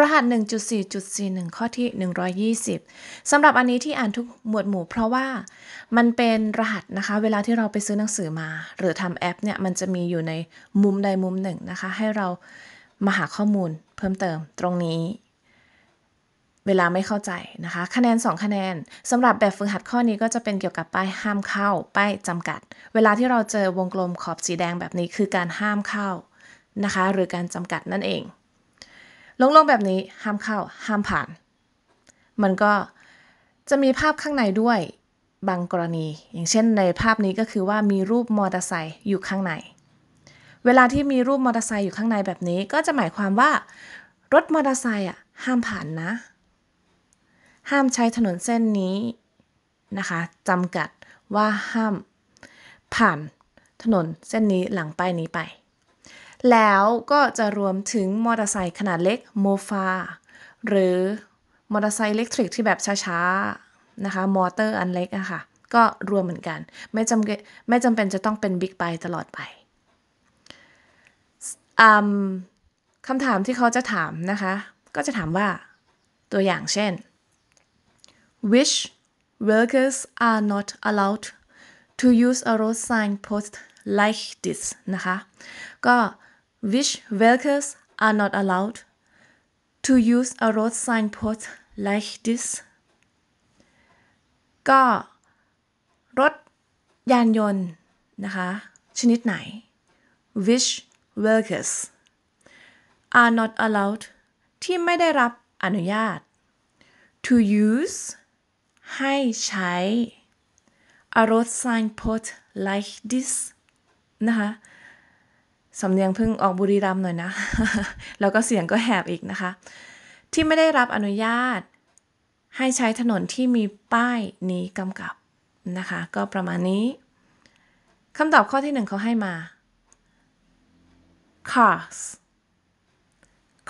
รหัส 1.4.41 ข้อที่ 120 สำหรับอันนี้ที่อ่านทุกหมวดหมู่ เพราะว่ามันเป็นรหัสนะคะ เวลาที่เราไปซื้อหนังสือมา หรือทำแอปเนี่ย มันจะมีอยู่ในมุมใดมุมหนึ่งนะคะ ให้เรามาหาข้อมูลเพิ่มเติมตรงนี้ เวลาไม่เข้าใจนะคะ คะแนน 2 คะแนน สำหรับแบบฝึกหัดข้อนี้ก็จะเป็นเกี่ยวกับป้ายห้ามเข้าป้ายจำกัด เวลาที่เราเจอวงกลมขอบสีแดงแบบนี้คือการห้ามเข้านะคะหรือการจำกัดนั่นเองลงๆแบบนี้ห้ามเข้าห้ามผ่าน มันก็จะมีภาพข้างในด้วยบางกรณี อย่างเช่นในภาพนี้ก็คือว่ามีรูปมอเตอร์ไซค์อยู่ข้างใน เวลาที่มีรูปมอเตอร์ไซค์อยู่ข้างในแบบนี้ก็จะหมายความว่ารถมอเตอร์ไซค์อ่ะห้ามผ่านนะ ห้ามใช้ถนนเส้นนี้นะคะจำกัดว่าห้ามผ่านถนนเส้นนี้หลังป้ายนี้ไปแล้วก็จะรวมถึง มอเตอร์ไซค์ขนาดเล็ก โมฟา หรือ มอเตอร์ไซค์อิเล็กทริกที่แบบช้าๆ นะคะ มอเตอร์ อันเล็กอะคะ่ะก็รวมเหมือนกันไม่จำเป็นไม่จำเป็นจะต้องเป็นบิ๊กไบตลอดไปคำถามที่เขาจะถามนะคะ ก็จะถามว่าตัวอย่างเช่น which workers are not allowed to use a road sign post like this นะคะ ก็ which vehicles are not allowed to use a road signpost like this ก็ รถ ยาน ยนต์นะคะ ชนิดไหน which vehicles are not allowed ที่ไม่ได้รับ อนุญาต to use ให้ใช้ a road signpost like this นะคะสำเนียงเพิ่งออกบุรีรัมหน่อยนะ แล้วก็เสียงก็แหบอีกนะคะ ที่ไม่ได้รับอนุญาต ให้ใช้ถนนที่มีป้ายนี้กำกับ นะคะก็ประมาณนี้คำตอบข้อที่หนึ่งเขาให้มา cars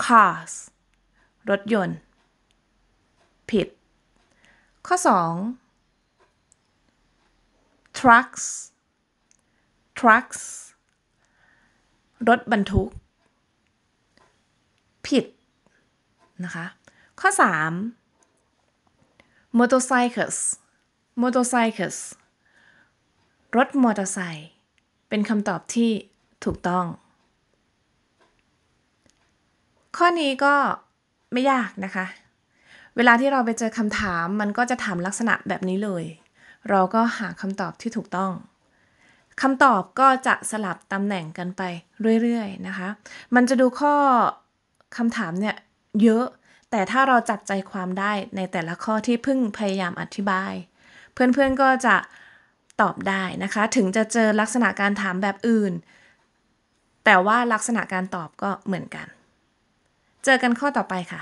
cars รถยนต์ผิด ข้อ 2 trucks trucks รถบรรทุก ผิด นะคะ ข้อ 3 motorcycles motorcycles รถมอเตอร์ไซค์เป็นคำตอบที่ถูกต้อง ข้อนี้ก็ไม่ยากนะคะ เวลาที่เราไปเจอคำถามมันก็จะถามลักษณะแบบนี้เลย เราก็หาคำตอบที่ถูกต้องคำตอบก็จะสลับตำแหน่งกันไปเรื่อยๆนะคะ มันจะดูข้อคำถามเนี่ยเยอะ แต่ถ้าเราจับใจความได้ในแต่ละข้อที่เพิ่งพยายามอธิบาย เพื่อนๆก็จะตอบได้นะคะ ถึงจะเจอลักษณะการถามแบบอื่น แต่ว่าลักษณะการตอบก็เหมือนกัน เจอกันข้อต่อไปค่ะ